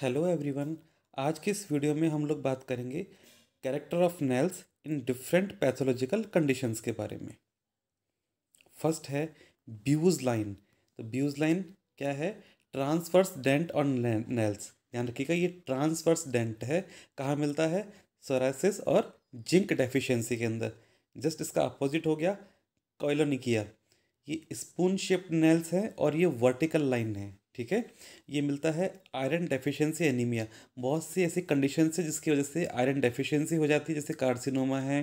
hello everyone आज के इस वीडियो में हम लोग बात करेंगे character of nails in different pathological conditions के बारे में फर्स्ट है ब्यूज लाइन तो ब्यूज लाइन क्या है ट्रांसवर्स डेंट ऑन नेल्स ध्यान रखिएगा ये ट्रांसवर्स डेंट है कहाँ मिलता है सोरासिस और जिंक डेफिशिएंसी के अंदर जस्ट इसका अपोजिट हो गया कॉयलोनिकिया ये स्पून शेप्ड नेल्स हैं और ये वर्टिकल लाइन है ठीक है ये मिलता है आयरन डेफिशिएंसी एनीमिया बहुत सी ऐसी कंडीशन है जिसकी वजह से आयरन डेफिशिएंसी हो जाती है जैसे कार्सिनोमा है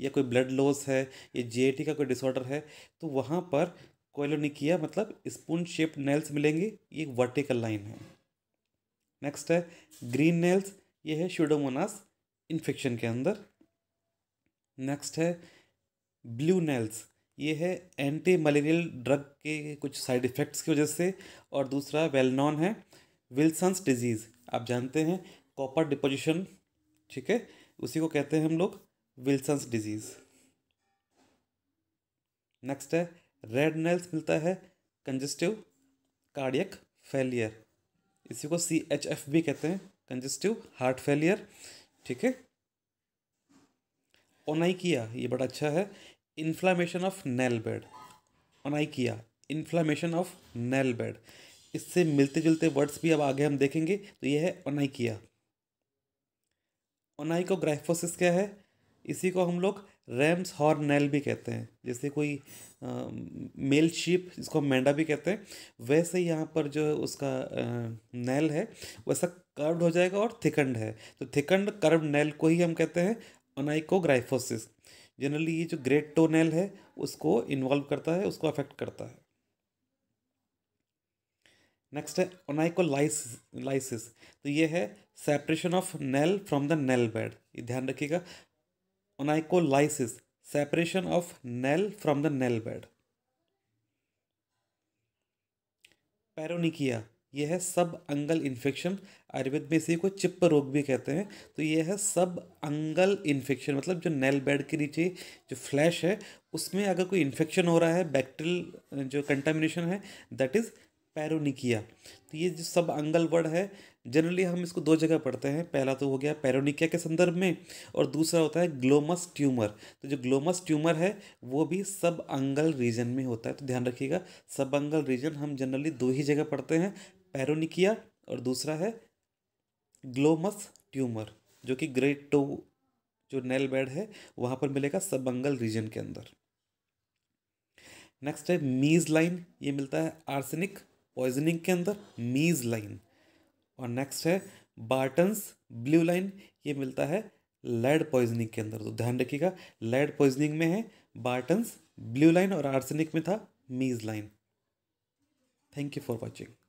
या कोई ब्लड लॉस है या जे का कोई डिसऑर्डर है तो वहाँ पर कोयलोनिकिया मतलब स्पून शेप नेल्स मिलेंगे ये वर्टिकल लाइन है नेक्स्ट है ग्रीन नेल्स ये है शूडोमोनास इन्फेक्शन के अंदर नेक्स्ट है ब्लू नेल्स ये है एंटी मलेरियल ड्रग के कुछ साइड इफ़ेक्ट्स की वजह से और दूसरा वेल नॉन है विल्सन्स डिजीज़ आप जानते हैं कॉपर डिपोजिशन ठीक है उसी को कहते हैं हम लोग विल्सन्स डिजीज़ नेक्स्ट है रेड नेल्स मिलता है कंजेस्टिव कार्डियक फेलियर इसी को सी एच एफ भी कहते हैं कंजेस्टिव हार्ट फेलियर ठीक है ओनाइकिया ये बड़ा अच्छा है इन्फ्लामेशन ऑफ नेल बेड किया इन्फ्लामेशन ऑफ नेल बेड इससे मिलते जुलते वर्ड्स भी अब आगे हम देखेंगे तो यह है ओनाइकिया ओनाइकोग्राइफोसिस क्या है इसी को हम लोग रैम्स हॉर्न नेल भी कहते हैं जैसे कोई आ, मेल शीप जिसको मेंढा भी कहते हैं वैसे यहाँ पर जो उसका आ, नेल है वैसा कर्व्ड हो जाएगा और थिकंड है तो थिकंड कर्व नेल को ही हम कहते हैं ओनाइकोग्राइफोसिस जनरली ये जो ग्रेट टोनेल है उसको इन्वॉल्व करता है उसको अफेक्ट करता है नेक्स्ट है ओनाइकोलाइसिस तो ये है separation of nail from the nail bed ये ध्यान रखिएगा onycholysis separation of nail from the nail bed paronychia यह है सब अंगल इन्फेक्शन आयुर्वेद में इसी को चिप्प रोग भी कहते हैं तो यह है सब अंगल इन्फेक्शन मतलब जो नेल बेड के नीचे जो फ्लैश है उसमें अगर कोई इन्फेक्शन हो रहा है बैक्टीरियल जो कंटामिनेशन है दैट इज़ पैरोनिकिया तो ये जो सब अंगल वर्ड है जनरली हम इसको दो जगह पढ़ते हैं पहला तो हो गया पैरोनिकिया के संदर्भ में और दूसरा होता है ग्लोमस ट्यूमर तो जो ग्लोमस ट्यूमर है वो भी सब अंगल रीजन में होता है तो ध्यान रखिएगा सब अंगल रीजन हम जनरली दो ही जगह पढ़ते हैं पैरोनिकिया और दूसरा है ग्लोमस ट्यूमर जो कि ग्रेट टो जो नेल बेड है वहाँ पर मिलेगा सबंगल रीजन के अंदर नेक्स्ट है मीज लाइन ये मिलता है आर्सेनिक पॉइजनिंग के अंदर मीज लाइन और नेक्स्ट है बार्टन्स ब्लू लाइन ये मिलता है लेड पॉइजनिंग के अंदर तो ध्यान रखिएगा लेड पॉइजनिंग में है बार्टन्स ब्लू लाइन और आर्सेनिक में था Mees line thank you for watching